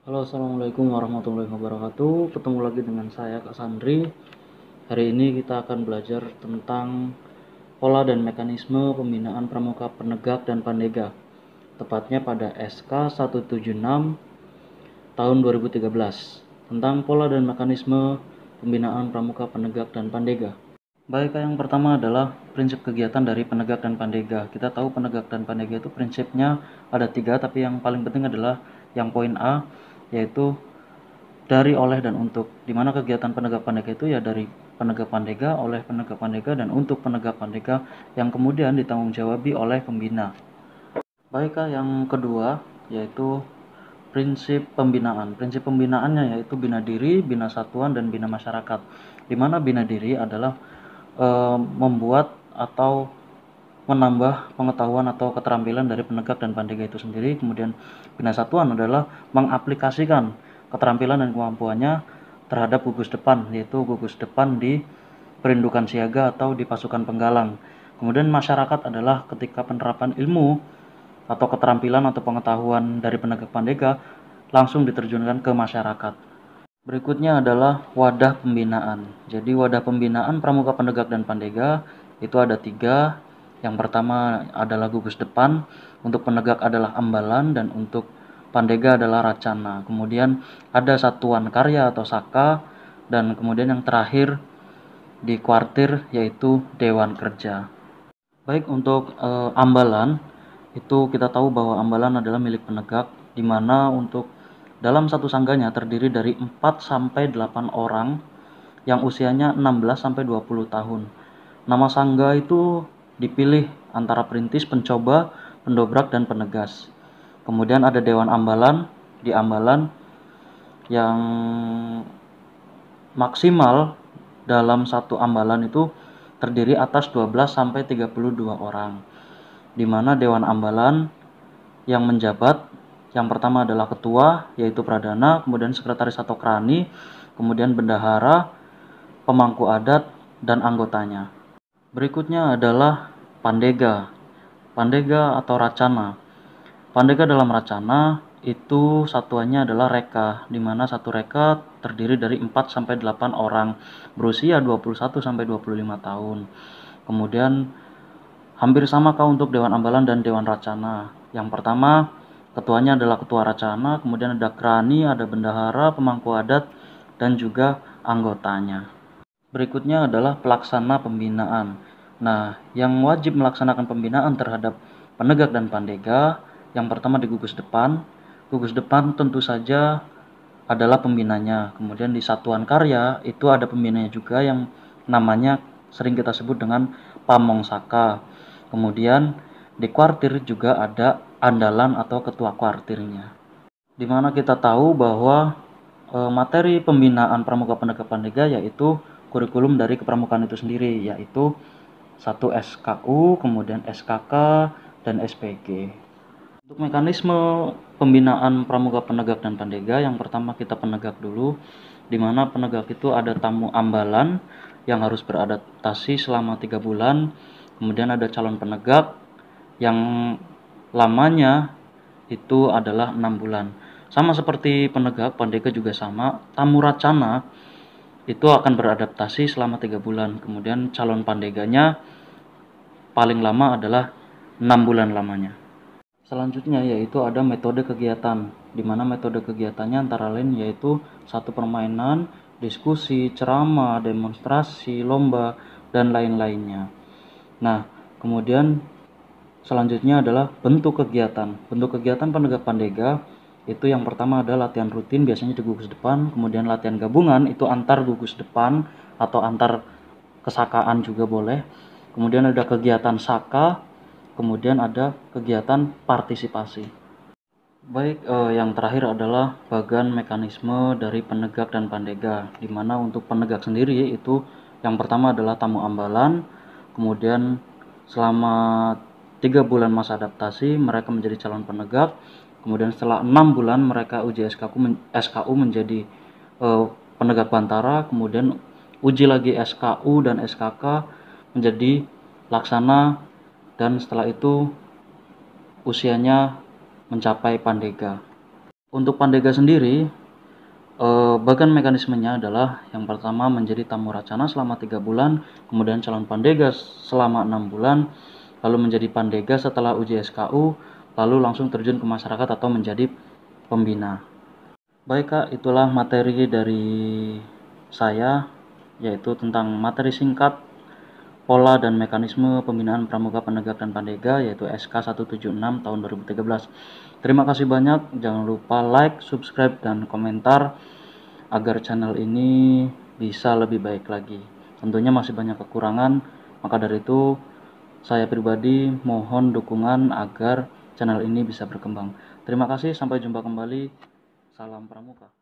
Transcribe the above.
Halo assalamualaikum warahmatullahi wabarakatuh ketemu lagi dengan saya Kak Sandri hari ini kita akan belajar tentang pola dan mekanisme pembinaan pramuka penegak dan pandega tepatnya pada SK 176 tahun 2013 tentang pola dan mekanisme pembinaan pramuka penegak dan pandega Baik, yang pertama adalah prinsip kegiatan dari penegak dan pandega. Kita tahu penegak dan pandega itu prinsipnya ada tiga, tapi yang paling penting adalah yang poin A, yaitu dari oleh dan untuk di mana kegiatan penegak pandega itu ya dari penegak pandega oleh penegak pandega dan untuk penegak pandega yang kemudian ditanggung-jawabi oleh pembina baik yang kedua yaitu prinsip pembinaan. Prinsip pembinaannya yaitu bina diri, bina satuan, dan bina masyarakat. Di mana bina diri adalah e, membuat atau menambah pengetahuan atau keterampilan dari penegak dan pandega itu sendiri. Kemudian bina satuan adalah mengaplikasikan keterampilan dan kemampuannya terhadap gugus depan, yaitu gugus depan di perindukan siaga atau di pasukan penggalang. Kemudian masyarakat adalah ketika penerapan ilmu atau keterampilan atau pengetahuan dari penegak pandega langsung diterjunkan ke masyarakat. Berikutnya adalah wadah pembinaan. Jadi wadah pembinaan pramuka pendegak dan pandega itu ada tiga. Yang pertama adalah gugus depan, untuk penegak adalah ambalan dan untuk pandega adalah racana. Kemudian ada satuan karya atau saka dan kemudian yang terakhir di kuartir yaitu dewan kerja. Baik untuk e, ambalan itu kita tahu bahwa ambalan adalah milik penegak di mana untuk dalam satu sangganya terdiri dari 4 sampai 8 orang yang usianya 16 sampai 20 tahun. Nama sangga itu dipilih antara perintis, pencoba, pendobrak, dan penegas. Kemudian ada Dewan Ambalan, di Ambalan yang maksimal dalam satu ambalan itu terdiri atas 12 sampai 32 orang. Di mana dewan ambalan yang menjabat yang pertama adalah ketua yaitu pradana, kemudian sekretaris atau krani, kemudian bendahara, pemangku adat dan anggotanya. Berikutnya adalah Pandega. Pandega atau Racana. Pandega dalam Racana itu satuannya adalah reka, di mana satu reka terdiri dari 4 sampai 8 orang berusia 21 sampai 25 tahun. Kemudian hampir sama kah untuk Dewan Ambalan dan Dewan Racana. Yang pertama, ketuanya adalah ketua Racana, kemudian ada kerani, ada bendahara, pemangku adat, dan juga anggotanya. Berikutnya adalah pelaksana pembinaan. Nah, yang wajib melaksanakan pembinaan terhadap penegak dan pandega, yang pertama di gugus depan. Gugus depan tentu saja adalah pembinanya. Kemudian di satuan karya itu ada pembinanya juga yang namanya sering kita sebut dengan pamong saka. Kemudian di kuartir juga ada andalan atau ketua kuartirnya. Di mana kita tahu bahwa e, materi pembinaan pramuka penegak pandega yaitu kurikulum dari kepramukaan itu sendiri yaitu satu SKU, kemudian SKK, dan SPG. Untuk mekanisme pembinaan pramuka penegak dan pandega, yang pertama kita penegak dulu, di mana penegak itu ada tamu ambalan yang harus beradaptasi selama tiga bulan, kemudian ada calon penegak yang lamanya itu adalah enam bulan. Sama seperti penegak, pandega juga sama, tamu racana itu akan beradaptasi selama tiga bulan. Kemudian calon pandeganya paling lama adalah enam bulan lamanya. Selanjutnya yaitu ada metode kegiatan, di mana metode kegiatannya antara lain yaitu satu permainan, diskusi, ceramah, demonstrasi, lomba, dan lain-lainnya. Nah, kemudian selanjutnya adalah bentuk kegiatan. Bentuk kegiatan penegak pandega itu yang pertama ada latihan rutin biasanya di gugus depan kemudian latihan gabungan itu antar gugus depan atau antar kesakaan juga boleh kemudian ada kegiatan saka kemudian ada kegiatan partisipasi baik eh, yang terakhir adalah bagan mekanisme dari penegak dan pandega dimana untuk penegak sendiri itu yang pertama adalah tamu ambalan kemudian selama tiga bulan masa adaptasi mereka menjadi calon penegak kemudian setelah enam bulan mereka uji SKU SKU menjadi uh, penegak bantara kemudian uji lagi SKU dan SKK menjadi laksana dan setelah itu usianya mencapai pandega untuk pandega sendiri eh, bagan mekanismenya adalah yang pertama menjadi tamu racana selama tiga bulan kemudian calon pandega selama enam bulan lalu menjadi pandega setelah uji SKU lalu langsung terjun ke masyarakat atau menjadi pembina. Baik Kak, itulah materi dari saya yaitu tentang materi singkat pola dan mekanisme pembinaan pramuka penegak dan pandega yaitu SK 176 tahun 2013. Terima kasih banyak. Jangan lupa like, subscribe dan komentar agar channel ini bisa lebih baik lagi. Tentunya masih banyak kekurangan, maka dari itu saya pribadi mohon dukungan agar channel ini bisa berkembang. Terima kasih, sampai jumpa kembali. Salam Pramuka.